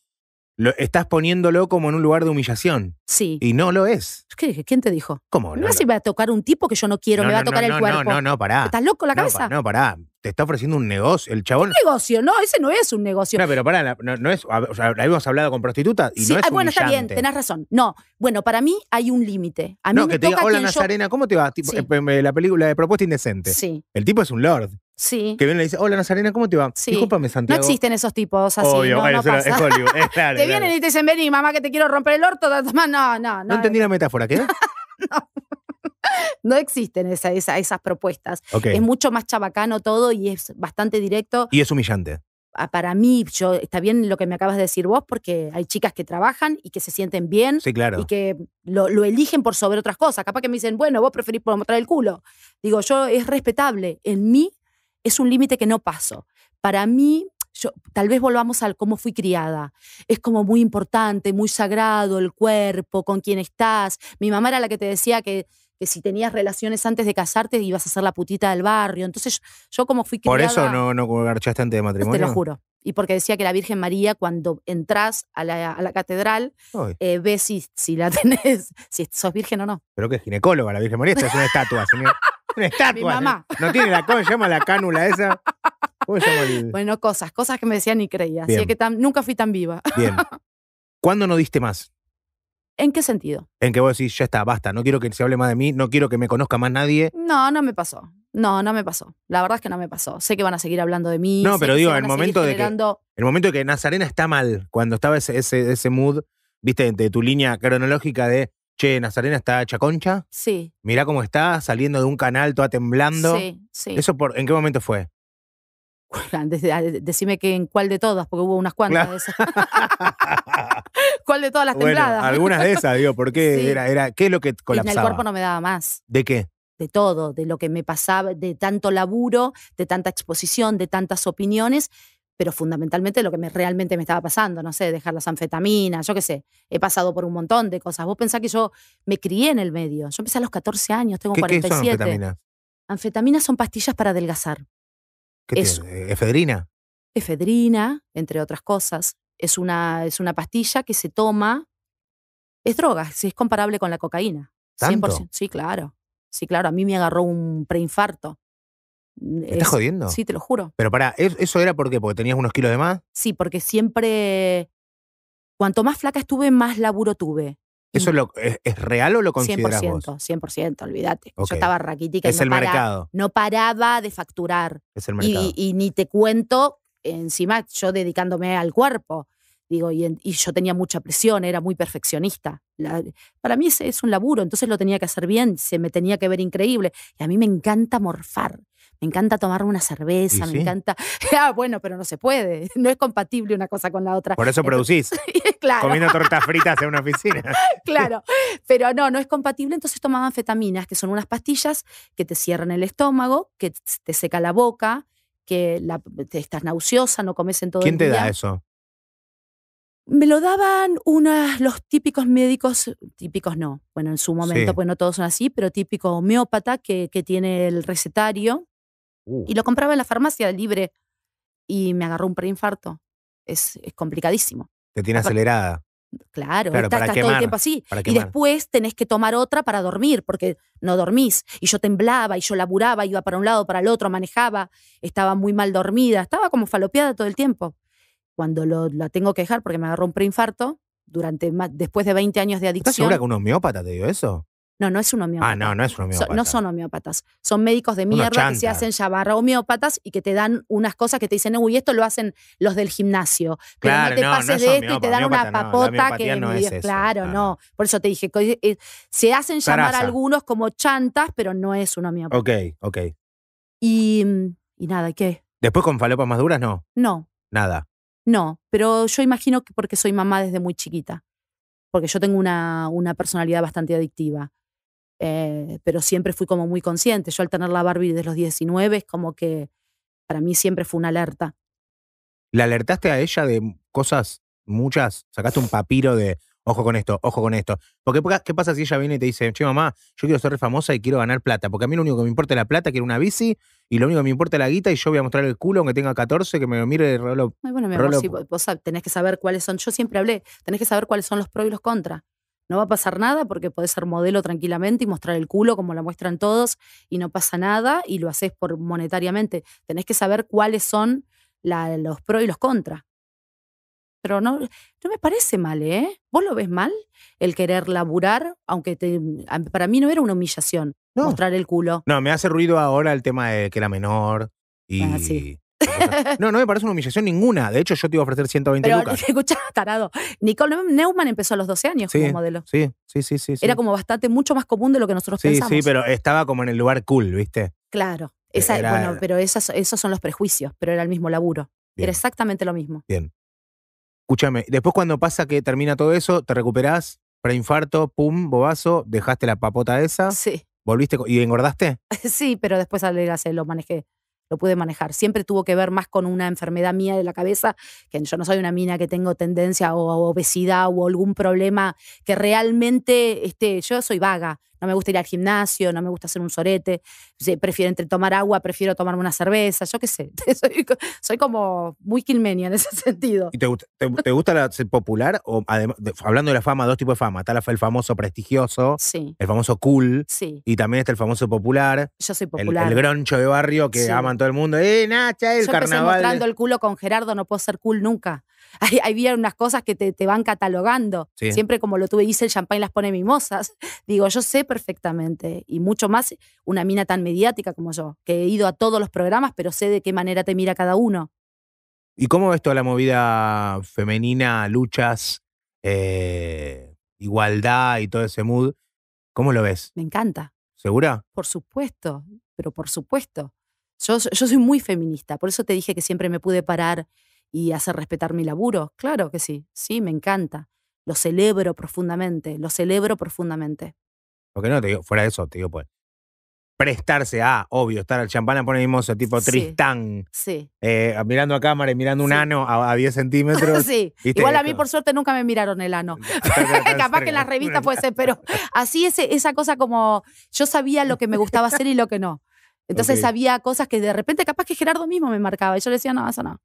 estás poniéndolo como en un lugar de humillación. Sí. Y no lo es. ¿Quién te dijo? ¿Cómo? No, no si va a tocar un tipo que yo no quiero, me va a tocar el cuerpo. No, no, no, pará. ¿Estás loco la cabeza? no, pará. Te está ofreciendo un negocio, el chabón. un negocio? No, ese no es un negocio. No, pero pará, no, es. habíamos hablado con prostitutas y no es. Ah, bueno, está bien, tenés razón. No, bueno, para mí hay un límite. A mí no, me que te hola Nazarena, ¿cómo te va? Tipo, eh, la película de Propuesta Indecente. Sí. El tipo es un lord. Sí. Que viene y le dice, hola Nazarena, ¿cómo te va? Sí. Discúlpame, Santiago. No existen esos tipos así. claro, te vienen y te dicen, vení, mamá, que te quiero romper el orto. No, no, no. No entendí la metáfora, ¿qué? no. <laughs> no existen esas propuestas. Es mucho más chabacano todo y es bastante directo. Y es humillante para mí, yo, está bien lo que me acabas de decir vos, porque hay chicas que trabajan y que se sienten bien. Sí, claro. Y que lo, eligen por sobre otras cosas. Capaz que me dicen, bueno, vos preferís mostrar el culo. Digo, yo, es respetable. En mí es un límite que no paso. Para mí, yo, tal vez volvamos al cómo fui criada. Es como muy importante, muy sagrado el cuerpo, con quién estás. Mi mamá era la que te decía que, que si tenías relaciones antes de casarte ibas a ser la putita del barrio. Entonces yo como fui criada... ¿Por eso no, no garchaste antes de matrimonio? Te lo juro. Y porque decía que la Virgen María, cuando entras a la, a la catedral, eh, ves si, la <laughs> tenés, si sos virgen o no. Pero que es ginecóloga la Virgen María, esta es una estatua, señor. Mi mamá. No tiene la, ¿cómo se llama la cánula esa? Bueno, cosas, cosas que me decían y creía. Así que nunca fui tan viva. Bien. ¿Cuándo no diste más? ¿En qué sentido? En que vos decís, ya está, basta, no quiero que se hable más de mí, no quiero que me conozca más nadie. No, no me pasó. No, no me pasó. La verdad es que no me pasó. Sé que van a seguir hablando de mí. No, pero digo, el momento de que. El momento de que Nazarena está mal, cuando estaba ese, ese, ese mood, viste, de tu línea cronológica de Che, Nazarena está chaconcha. Sí. Mirá cómo está, saliendo de un canal, toda temblando. Sí, sí. ¿Eso por, en qué momento fue? Decime que en cuál de todas, porque hubo unas cuantas de esas. <laughs> ¿Cuál de todas las bueno, Algunas de esas, digo, porque era, era, ¿qué es lo que colapsaba? el cuerpo no me daba más. ¿De qué? De todo, de lo que me pasaba, de tanto laburo, de tanta exposición, de tantas opiniones pero fundamentalmente lo que me, realmente me estaba pasando, no sé, dejar las anfetaminas, yo qué sé, he pasado por un montón de cosas. Vos pensás que yo me crié en el medio, yo empecé a los 14 años, tengo 47. ¿Qué son anfetaminas? Anfetaminas son pastillas para adelgazar. ¿Qué es, ¿E-, ¿Efedrina? Efedrina, entre otras cosas. Es una, es una pastilla que se toma, es droga, es comparable con la cocaína. ¿Tanto? Sí, claro. Sí, claro, a mí me agarró un preinfarto Mm, estás jodiendo? Sí, te lo juro. Pero para, ¿eso era por ¿Porque tenías unos kilos de más? Sí, porque siempre. Cuanto más flaca estuve, más laburo tuve. ¿Eso es, real o lo consideras 100%, 100%, olvídate. Yo estaba raquitica. y no No paraba de facturar. Es el mercado. Y, ni te cuento, encima, yo dedicándome al cuerpo. Digo, y, yo tenía mucha presión, era muy perfeccionista. para mí es un laburo, entonces lo tenía que hacer bien, se me tenía que ver increíble. Y a mí me encanta morfar me encanta tomarme una cerveza, me encanta. <laughs> ah, bueno, pero no se puede. <laughs> No es compatible una cosa con la otra. Por eso producís. <laughs> Comiendo tortas fritas en una oficina. claro. Pero no, no es compatible. Entonces tomaban fetaminas, que son unas pastillas que te cierran el estómago, que te seca la boca, que te estás nauseosa, no comes en todo el día. ¿Quién te da eso? Me lo daban unas, los típicos médicos, típicos no, bueno, en su momento, pues no todos son así, pero típico homeópata que tiene el recetario Uh. Y lo compraba en la farmacia libre y me agarró un preinfarto. Es, es complicadísimo. Te tiene acelerada. Claro, claro estás, todo el tiempo así. y después tenés que tomar otra para dormir, porque no dormís. Y yo temblaba, y yo laburaba, iba para un lado, para el otro, manejaba, estaba muy mal dormida, estaba como falopeada todo el tiempo. Cuando lo, la tengo que dejar porque me agarró un preinfarto, durante después de 20 años de adicción. ¿Estás segura que un homeópata te dio eso? No, no es un homeópata. Ah, no, no es un homeópata. no son homeópatas. Son médicos de mierda que se hacen llamar homeópatas y que te dan unas cosas que te dicen, uy, esto lo hacen los del gimnasio. Pero claro, te esto y te dan una papota que. claro, ah. no. Por eso te dije, eh, se hacen llamar algunos como chantas, pero no es un homeópata. Ok, ok. Y, y nada, ¿qué? ¿Después con falopas más duras no? No. Nada. No, pero yo imagino que porque soy mamá desde muy chiquita. Porque yo tengo una, una personalidad bastante adictiva. Eh, pero siempre fui como muy consciente. Yo al tener la Barbie desde los 19 es como que para mí siempre fue una alerta. ¿La alertaste a ella de cosas muchas? ¿Sacaste un papiro de, ojo con esto, ojo con esto? Porque, ¿qué pasa si ella viene y te dice, che mamá, yo quiero ser famosa y quiero ganar plata? Porque a mí lo único que me importa es la plata, quiero una bici, y lo único que me importa es la guita, y yo voy a mostrar el culo, aunque tenga 14, que me lo mire el reloj. bueno, mi vos tenés que saber cuáles son, yo siempre hablé, tenés que saber cuáles son los pros y los contras no va a pasar nada porque podés ser modelo tranquilamente y mostrar el culo como la muestran todos y no pasa nada y lo haces por monetariamente. Tenés que saber cuáles son los pros y los contras. Pero no, no me parece mal, ¿eh? ¿Vos lo ves mal? El querer laburar, aunque te, para mí no era una humillación mostrar el culo. No, me hace ruido ahora el tema de que era menor ah, y no, no me parece una humillación ninguna. De hecho, yo te iba a ofrecer 120 Pero, lucas. <laughs> Escucha, tarado. Nicole Neumann empezó a los 12 años como modelo. Sí, sí, sí, sí. Era como bastante, mucho más común de lo que nosotros sí, Sí, sí, pero estaba como en el lugar cool, ¿viste? Claro. Eh, bueno, pero esas, esos son los prejuicios, pero era el mismo laburo. Era exactamente lo mismo. Bien. Escúchame, después cuando pasa que termina todo eso, te recuperás, preinfarto, pum, bobazo, dejaste la papota esa. Sí. ¿Volviste y engordaste? <laughs> Sí, pero después lo manejé lo pude manejar. Siempre tuvo que ver más con una enfermedad mía de la cabeza, que yo no soy una mina que tengo tendencia o obesidad o algún problema que realmente, este, yo soy vaga, no me gusta ir al gimnasio, no me gusta hacer un sorete, prefiero entre tomar agua, prefiero tomarme una cerveza, yo qué sé. <laughs> Soy, como muy quilmenia en ese <laughs> sentido. te, gusta la, ser popular? O, hablando de la fama, dos tipos de fama. Está la, el famoso prestigioso, el famoso cool, sí. y también está el famoso popular. Yo soy popular. El, groncho de barrio que aman todo el mundo. ¡Eh, Nacha, el yo carnaval! Yo mostrando el culo con Gerardo, no puedo ser cool nunca. <laughs> hay, unas cosas que te, van catalogando. Siempre como lo tuve, dice el champagne las pone mimosas. <laughs> Digo, yo sé perfectamente, y mucho más una mina tan mediática como yo, que he ido a todos los programas, pero sé de qué manera te mira cada uno. ¿Y cómo ves toda la movida femenina, luchas, eh, igualdad y todo ese mood? ¿Cómo lo ves? Me encanta. ¿Segura? Por supuesto, pero por supuesto. Yo, yo soy muy feminista, por eso te dije que siempre me pude parar y hacer respetar mi laburo? Claro que sí, sí, me encanta. Lo celebro profundamente, lo celebro profundamente. Porque no, fuera de eso, te digo, pues, prestarse a, obvio, estar al champán, mismo ese tipo Tristán. Sí. Eh, mirando a cámara y mirando un ano a, 10 <laughs> centímetros. sí. Igual a mí, por suerte, nunca me miraron el ano. <laughs> <laughs> Capaz que en las revistas puede ser, pero así ese, esa cosa como yo sabía lo que me gustaba hacer y lo que no. Entonces sabía había cosas que de repente capaz que Gerardo mismo me marcaba y yo le decía, no, eso no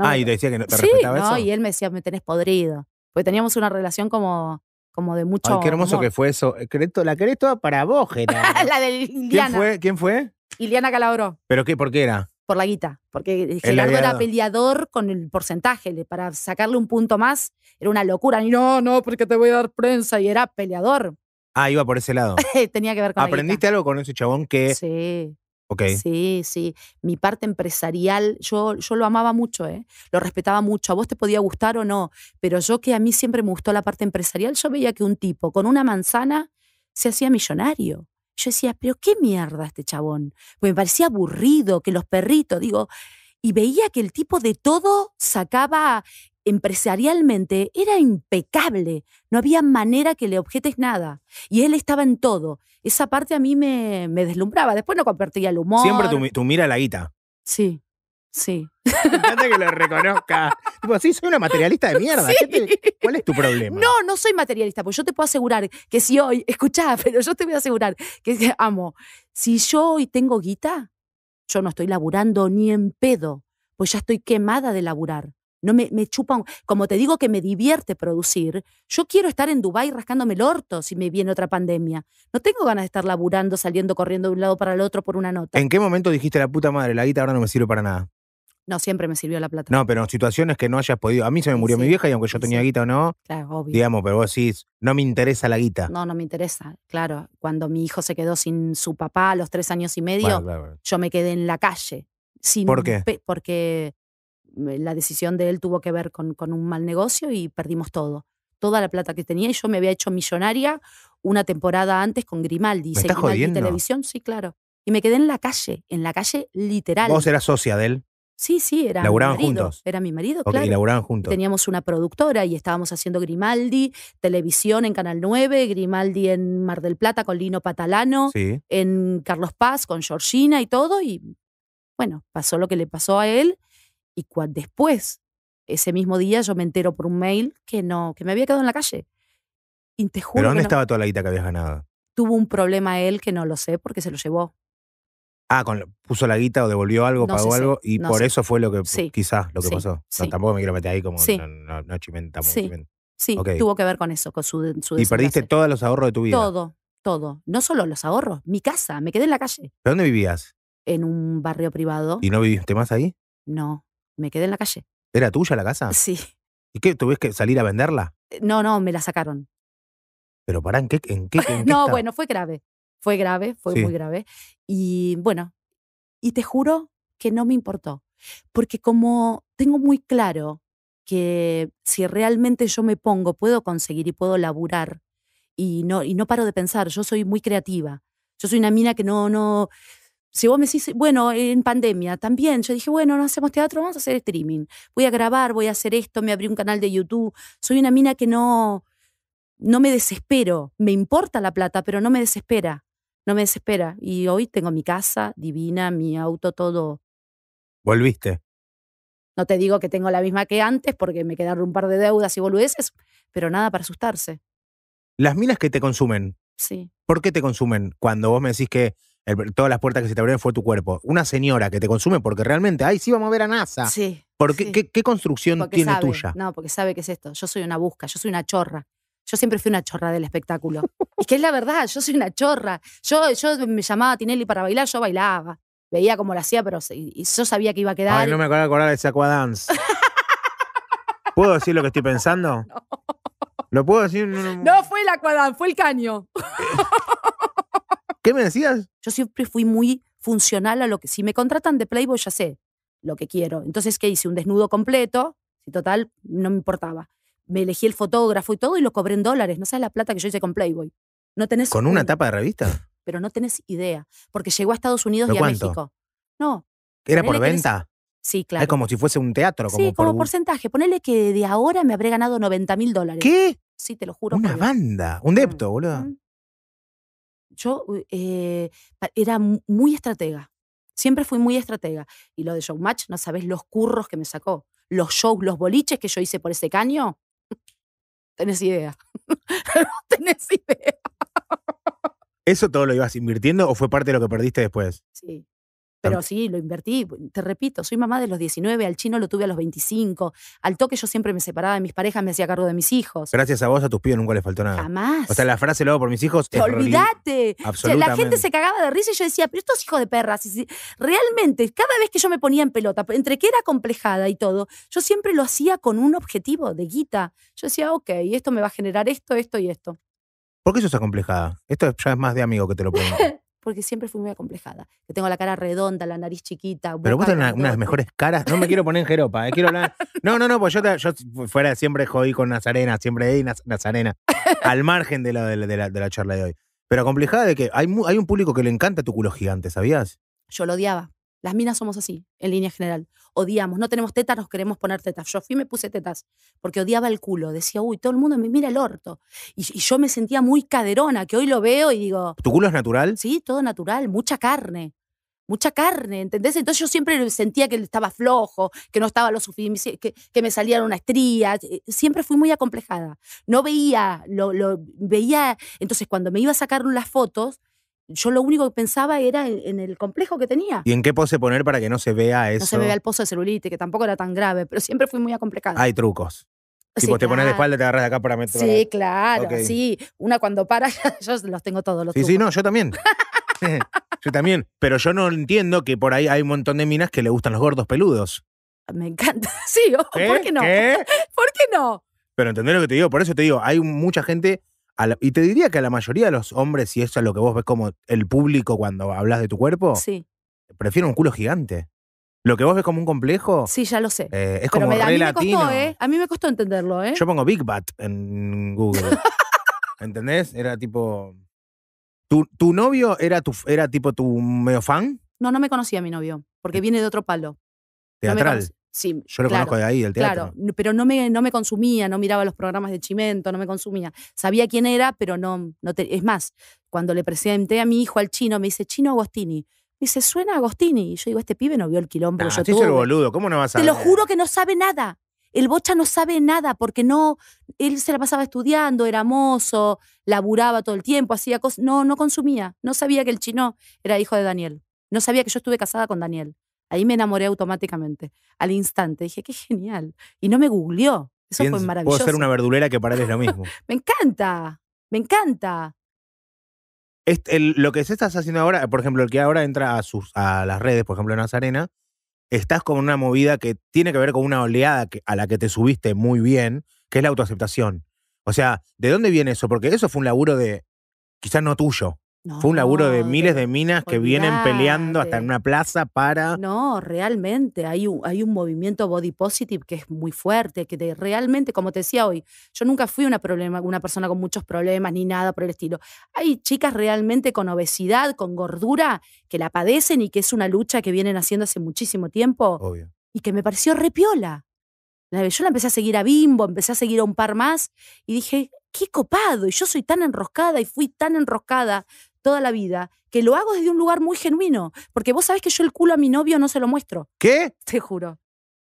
ah, y te decía que no te sí, no, y él me decía, me tenés podrido. Porque teníamos una relación como, como de mucho. Ay, qué hermoso que fue eso. Eh, la querés toda para vos, <laughs> Gerardo. la de ¿Quién fue? ¿Quién fue? Iliana Calabró. ¿Pero qué? ¿Por qué era? Por la guita. Porque Gerardo era peleador con el porcentaje. Para sacarle un punto más era una locura. no, no, porque te voy a dar prensa. Y era peleador. Ah, iba por ese lado. <laughs> Tenía que ver con ¿Aprendiste algo con ese chabón que sí. Sí, sí. Mi parte empresarial, yo, yo lo amaba mucho, ¿eh? lo respetaba mucho. A vos te podía gustar o no, pero yo que a mí siempre me gustó la parte empresarial, yo veía que un tipo con una manzana se hacía millonario. Yo decía, pero qué mierda este chabón. Pues me parecía aburrido que los perritos, digo, y veía que el tipo de todo sacaba empresarialmente era impecable, no había manera que le objetes nada. Y él estaba en todo. Esa parte a mí me, deslumbraba. Después no compartía el humor. Siempre tú mira la guita. Sí, sí. Me que lo reconozca. <laughs> Tipo, sí, soy una materialista de mierda. ¿Cuál es tu problema? No, no soy materialista, Pues yo te puedo asegurar que si hoy, <laughs> escuchá, pero yo te voy a asegurar que, que amo, si yo hoy tengo guita, yo no estoy laburando ni en pedo, pues ya estoy quemada de laburar. No me, me chupa, como te digo que me divierte producir, yo quiero estar en Dubái rascándome el orto si me viene otra pandemia. No tengo ganas de estar laburando, saliendo, corriendo de un lado para el otro por una nota. ¿En qué momento dijiste la puta madre, la guita ahora no me sirve para nada? No, siempre me sirvió la plata. No, pero en situaciones que no hayas podido. A mí se me murió mi vieja y aunque yo tenía guita o no. Claro, obvio. Digamos, pero vos decís, no me interesa la guita. No, no me interesa. Claro, cuando mi hijo se quedó sin su papá a los tres años y medio, yo me quedé en la calle. Sin ¿Por Porque la decisión de él tuvo que ver con, con un mal negocio y perdimos todo toda la plata que tenía y yo me había hecho millonaria una temporada antes con Grimaldi. ¿Me Televisión, sí, claro. Y me quedé en la calle, en la calle literal. ¿Vos eras socia de él? Sí, sí, era. juntos? Era mi marido, laburaban juntos. Teníamos una productora y estábamos haciendo Grimaldi, televisión en Canal 9, Grimaldi en Mar del Plata con Lino Patalano, en Carlos Paz con Georgina y todo. Y bueno, pasó lo que le pasó a él y después, ese mismo día, yo me entero por un mail que no, que me había quedado en la calle. Y te juro ¿Pero dónde estaba toda la guita que habías ganado? Tuvo un problema él que no lo sé porque se lo llevó. Ah, puso la guita o devolvió algo, pagó algo, y por eso fue lo que sí. quizás lo que pasó. No, tampoco me quiero meter ahí como no, no, Sí, chimenta. sí tuvo que ver con eso, con su, su Y perdiste todos los ahorros de tu vida. Todo, todo. No solo los ahorros, mi casa, me quedé en la calle. ¿Pero dónde vivías? En un barrio privado. ¿Y no viviste más ahí? No, me quedé en la calle. ¿Era tuya la casa? Sí. ¿Y qué? ¿Tuviste que salir a venderla? Eh, no, no, me la sacaron. Pero pará, ¿en qué? <laughs> no, bueno, fue grave. Fue grave, fue muy grave. Y bueno, y te juro que no me importó. Porque como tengo muy claro que si realmente yo me pongo, puedo conseguir y puedo laburar. Y no, y no paro de pensar, yo soy muy creativa. Yo soy una mina que no, no, si vos me decís, bueno, en pandemia también, yo dije, bueno, no hacemos teatro, vamos a hacer streaming. Voy a grabar, voy a hacer esto, me abrí un canal de YouTube. Soy una mina que no, no me desespero. Me importa la plata, pero no me desespera. No me desespera. Y hoy tengo mi casa divina, mi auto, todo. ¿Volviste? No te digo que tengo la misma que antes porque me quedaron un par de deudas y boludeces, pero nada para asustarse. Las minas que te consumen. Sí. ¿Por qué te consumen? Cuando vos me decís que todas las puertas que se te abrieron fue tu cuerpo. Una señora que te consume porque realmente, ay, sí, vamos a ver a NASA. Sí. qué, construcción tiene tuya? No, porque sabe que es esto. Yo soy una busca, yo soy una chorra. Yo siempre fui una chorra del espectáculo. <laughs> es que es la verdad, yo soy una chorra. Yo, yo me llamaba Tinelli para bailar, yo bailaba. Veía cómo lo hacía, pero yo sabía que iba a quedar. Ay, no me acuerdo de acordar de ese Aquadance. ¿Puedo decir lo que estoy pensando? <laughs> ¿Lo puedo decir? No, fue el Aquadance, fue el caño. <laughs> ¿Qué me decías? Yo siempre fui muy funcional a lo que si me contratan de Playboy ya sé lo que quiero. Entonces, ¿qué hice? Un desnudo completo, si total, no me importaba. Me elegí el fotógrafo y todo y lo cobré en dólares. No sabes la plata que yo hice con Playboy. No tenés ¿Con una tapa de revista? <laughs> Pero no tenés idea, porque llegó a Estados Unidos y a México. No. ¿Era por venta? Sí, claro. Es como si fuese un teatro. Como sí, como porcentaje. Ponele que de ahora me habré ganado 90 mil dólares. ¿Qué? Sí, te lo juro. Una banda. Un depto, mm, boludo. Mm yo eh, era muy estratega. Siempre fui muy estratega. Y lo de Showmatch, no sabes los curros que me sacó. Los shows, los boliches que yo hice por ese caño. Tenés idea. <laughs> tenés idea. ¿Eso todo lo ibas invirtiendo o fue parte de lo que perdiste después? Sí, pero sí, lo invertí. Te repito, soy mamá de los 19, al chino lo tuve a los 25. Al toque yo siempre me separaba de mis parejas, me hacía cargo de mis hijos. Gracias a vos, a tus pibes nunca les faltó nada. Jamás. O sea, la frase luego por mis hijos. ¡Olvídate! la gente se cagaba de risa y yo decía, pero estos hijos de perras. Si, realmente, cada vez que yo me ponía en pelota, entre que era complejada y todo, yo siempre lo hacía con un objetivo de guita. Yo decía, ok, esto me va a generar esto, esto y esto. ¿Por qué es complejada? Esto ya es más de amigo que te lo pregunto. <laughs> porque siempre fui muy acomplejada. Que tengo la cara redonda, la nariz chiquita. Pero vos tenés unas mejores caras. No me quiero poner en jeropa, eh, quiero hablar. <laughs> No, no, no, pues yo, yo fuera siempre jodí con Nazarena, siempre di Nazarena, <laughs> al margen de la, de, la, charla de hoy. Pero acomplejada de que hay, hay un público que le encanta tu culo gigante, ¿sabías? Yo lo odiaba. Las minas somos así, en línea general. Odiamos, no tenemos tetas, nos queremos poner tetas. Yo fui y me puse tetas porque odiaba el culo. Decía, uy, todo el mundo me mira el orto. Y, yo me sentía muy caderona, que hoy lo veo y digo. ¿Tu culo es natural? Sí, todo natural, mucha carne. Mucha carne, ¿entendés? Entonces yo siempre sentía que estaba flojo, que no estaba lo suficiente, que, que me salían una estría. Eh, siempre fui muy acomplejada. No veía, lo, lo veía. Entonces cuando me iba a sacar las fotos, yo lo único que pensaba era en, el complejo que tenía. ¿Y en qué pose poner para que no se vea eso? No se vea el pozo de celulite, que tampoco era tan grave, pero siempre fui muy acomplejada. Hay trucos. Sí, tipo, te pones de espalda, te agarras de acá para meter. Sí, claro, sí. Una cuando para, <laughs> yo los tengo todos los Sí, trucos. sí, no, yo también. <laughs> <laughs> yo también. Pero yo no entiendo que por ahí hay un montón de minas que le gustan los gordos peludos. Me encanta. Sí, ¿por qué no? ¿Por qué no? Pero entender lo que te digo, por eso te digo, hay mucha gente y te diría que a la mayoría de los hombres, si eso es lo que vos ves como el público cuando hablas de tu cuerpo, sí. prefieren un culo gigante. Lo que vos ves como un complejo. Sí, ya lo sé. Eh, es como me, a mí ¿eh? A mí me costó entenderlo, ¿eh? Yo pongo Big Bat en Google. <laughs> ¿Entendés? Era tipo. ¿Tu, tu novio era, tu, era tipo tu medio fan? No, no me conocía mi novio, porque viene de otro palo. Teatral. Yo lo conozco de ahí, del teatro. Claro, pero no me, no me consumía, no miraba los programas de Chimento, no me consumía. Sabía quién era, pero no, no es más, cuando le presenté a mi hijo al chino, me dice, chino Agostini. Me dice, suena Agostini. Y yo digo, este pibe no vio el quilombo. pero ah, yo te boludo, ¿cómo no vas a Te lo juro que no sabe nada. El Bocha no sabe nada porque no, él se la pasaba estudiando, era mozo, laburaba todo el tiempo, hacía cosas, no, no consumía, no sabía que el chino era hijo de Daniel, no sabía que yo estuve casada con Daniel. Ahí me enamoré automáticamente, al instante. Dije, qué genial. Y no me googleó. Eso fue maravilloso. Puedo ser una verdulera que para él es lo mismo. <laughs> me encanta, me encanta. lo que estás haciendo ahora, por ejemplo, el que ahora entra a, sus, a las redes, por ejemplo, en Nazarena, estás con una movida que tiene que ver con una oleada a la que te subiste muy bien, que es la autoaceptación. O sea, ¿de dónde viene eso? Porque eso fue un laburo de, quizás no tuyo, fue un laburo de miles de, minas que vienen peleando hasta en una plaza para... No, realmente hay un, hay un movimiento body positive que es muy fuerte, que de, realmente, como te decía hoy, yo nunca fui una, problema, una persona con muchos problemas ni nada por el estilo. Hay chicas realmente con obesidad, con gordura, que la padecen y que es una lucha que vienen haciendo hace muchísimo tiempo. Y que me pareció repiola. Yo la empecé a seguir a Bimbo, empecé a seguir a un par más y dije, qué copado, y yo soy tan enroscada y fui tan enroscada toda la vida, que lo hago desde un lugar muy genuino, porque vos sabés que yo el culo a mi novio no se lo muestro. ¿Qué? Te juro.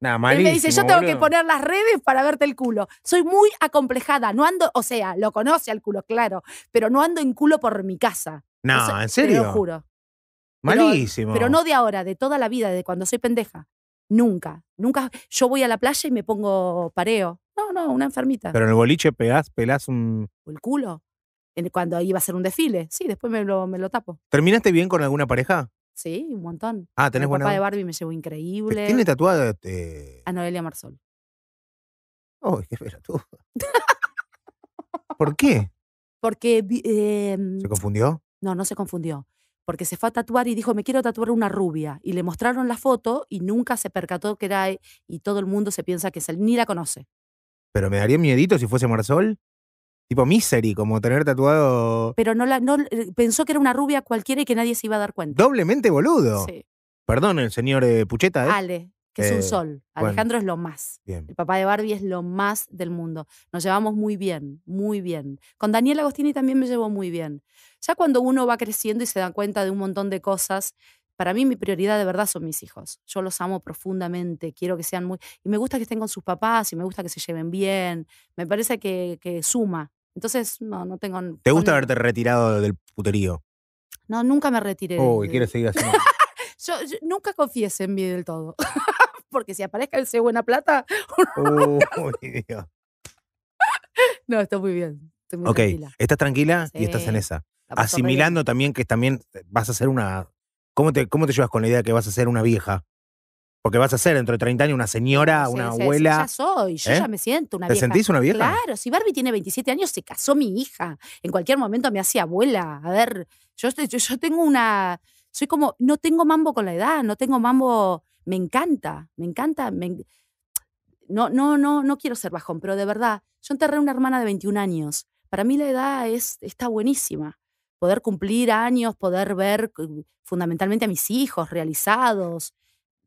Nada, Él me dice, yo tengo que poner las redes para verte el culo. Soy muy acomplejada, no ando, o sea, lo conoce al culo, claro, pero no ando en culo por mi casa. No, en serio. Te lo juro. Malísimo. Pero, no de ahora, de toda la vida, de cuando soy pendeja. Nunca, nunca. Yo voy a la playa y me pongo pareo. No, no, una enfermita. Pero en el boliche pegás, pelás un. El culo cuando iba a ser un desfile. Sí, después me lo, tapo. ¿Terminaste bien con alguna pareja? Sí, un montón. Ah, tenés buena. El papá de Barbie me llevó increíble. ¿Tiene le Eh... A Noelia Marsol. Oh, qué tú. ¿Por qué? Porque. Em, ¿Se confundió? No, no se confundió. Porque se fue a tatuar y dijo, me quiero tatuar una rubia. Y le mostraron la foto y nunca se percató que era. Y todo el mundo se piensa que es él. Ni la conoce. Pero me daría miedito si fuese Marsol. Tipo misery, como tener tatuado. Pero no la, no, eh, pensó que era una rubia cualquiera y que nadie se iba a dar cuenta. Doblemente boludo. Sí. Perdón, el señor eh, Pucheta. ¿eh? Ale, que es un eh, sol. Alejandro es lo más. El papá de Barbie es lo más del mundo. Nos llevamos muy bien, muy bien. Con Daniel Agostini también me llevo muy bien. Ya cuando uno va creciendo y se da cuenta de un montón de cosas, para mí mi prioridad de verdad son mis hijos. Yo los amo profundamente, quiero que sean muy... Y me gusta que estén con sus papás y me gusta que se lleven bien, me parece que, suma. Entonces, no, no tengo... ¿Te gusta haberte retirado del puterío? No, nunca me retiré. Uy, oh, ¿quieres seguir así. <laughs> yo, nunca confiese en mí del todo, <laughs> porque si aparezca el Buena Plata... <laughs> Uy, Dios. no, está muy bien. Estoy muy ok, estás tranquila y estás en esa. Asimilando también que también eh, vas a ser una ¿Cómo te, llevas con la idea que vas a ser una vieja? Porque vas a ser dentro de 30 años una señora, una abuela. Sí, ya soy, yo ¿eh? ya me siento una vieja. ¿Te sentís una vieja? Claro, si Barbie tiene 27 años, se casó mi hija. En cualquier momento me hacía abuela. A ver, yo, tengo una. Soy como. No tengo mambo con la edad, no tengo mambo. Me encanta, me encanta. no, no, no, no quiero ser bajón, pero de verdad, yo enterré una hermana de 21 años. Para mí la edad es, está buenísima poder cumplir años, poder ver uh, fundamentalmente a mis hijos realizados.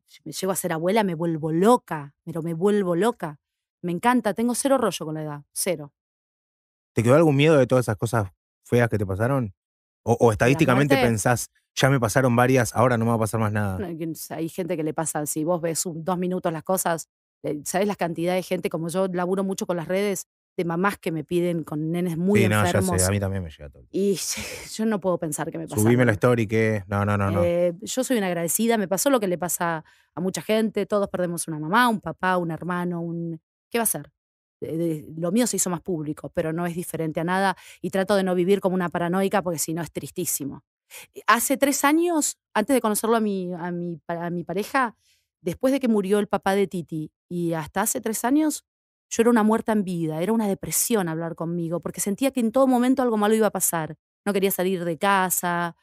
Si me llego a ser abuela, me vuelvo loca, pero me vuelvo loca. Me encanta, tengo cero rollo con la edad, cero. ¿Te quedó algún miedo de todas esas cosas feas que te pasaron? ¿O, estadísticamente pensás, ya me pasaron varias, ahora no me va a pasar más nada? Hay gente que le pasa, si vos ves dos minutos las cosas, eh, ¿sabes la cantidad de gente? Como yo laburo mucho con las redes, de mamás que me piden con nenes muy sí, no, ya sé, a mí también me llega todo. Y <laughs> yo no puedo pensar que me pasó. Subíme la story que no, no, no, no. Eh, yo soy una agradecida, me pasó lo que le pasa a mucha gente, todos perdemos una mamá, un papá, un hermano, un ¿qué va a ser? lo mío se hizo más público, pero no es diferente a nada y trato de no vivir como una paranoica porque si no es tristísimo. Eh, hace tres años, antes de conocerlo a mi, a a mi pareja, después de que murió el papá de Titi y hasta hace tres años, yo era una muerta en vida, era una depresión hablar conmigo, porque sentía que en todo momento algo malo iba a pasar. No quería salir de casa,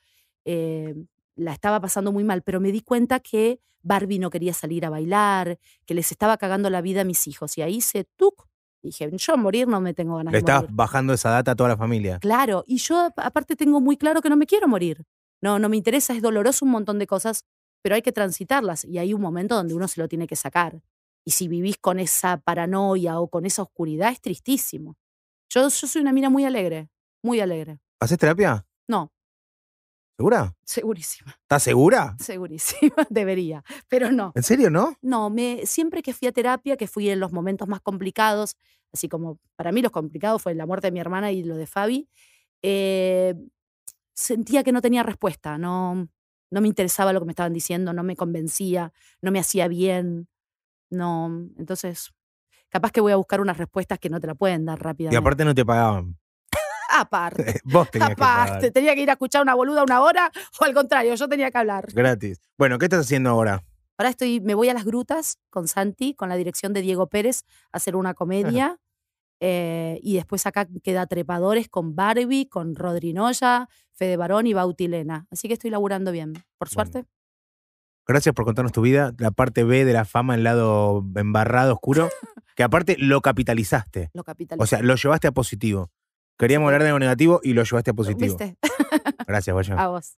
eh, la estaba pasando muy mal, pero me di cuenta que Barbie no quería salir a bailar, que les estaba cagando la vida a mis hijos. Y ahí se tuc. Dije, yo morir no me tengo ganas Le de morir. bajando esa data a toda la familia. Claro, y yo aparte tengo muy claro que no me quiero morir. No, no me interesa, es doloroso un montón de cosas, pero hay que transitarlas. Y hay un momento donde uno se lo tiene que sacar. Y si vivís con esa paranoia o con esa oscuridad, es tristísimo. Yo, yo soy una mina muy alegre, muy alegre. ¿Haces terapia? No. ¿Segura? Segurísima. ¿Estás segura? Segurísima, <laughs> debería, pero no. ¿En serio, no? No, me, siempre que fui a terapia, que fui en los momentos más complicados, así como para mí los complicados fue la muerte de mi hermana y lo de Fabi, eh, sentía que no tenía respuesta, no, no me interesaba lo que me estaban diciendo, no me convencía, no me hacía bien. No, mm, entonces, capaz que voy a buscar unas respuestas que no te la pueden dar rápidamente. Y aparte no te pagaban. <laughs> aparte. <laughs> Vos tenías aparte. Que Tenía que ir a escuchar una boluda una hora o al contrario, yo tenía que hablar. Gratis. Bueno, ¿qué estás haciendo ahora? Ahora estoy, me voy a las grutas con Santi, con la dirección de Diego Pérez, a hacer una <laughs> comedia. Eh, y después acá queda Trepadores con Barbie, con Noya Fede Barón y Bautilena. Así que estoy laburando bien, por suerte. Gracias por contarnos tu vida, la parte B de la fama, el lado embarrado, oscuro, <laughs> que aparte lo capitalizaste. Lo capitalizaste. O sea, lo llevaste a positivo. Queríamos hablar de algo negativo y lo llevaste a positivo. <laughs> Gracias, vaya. A vos.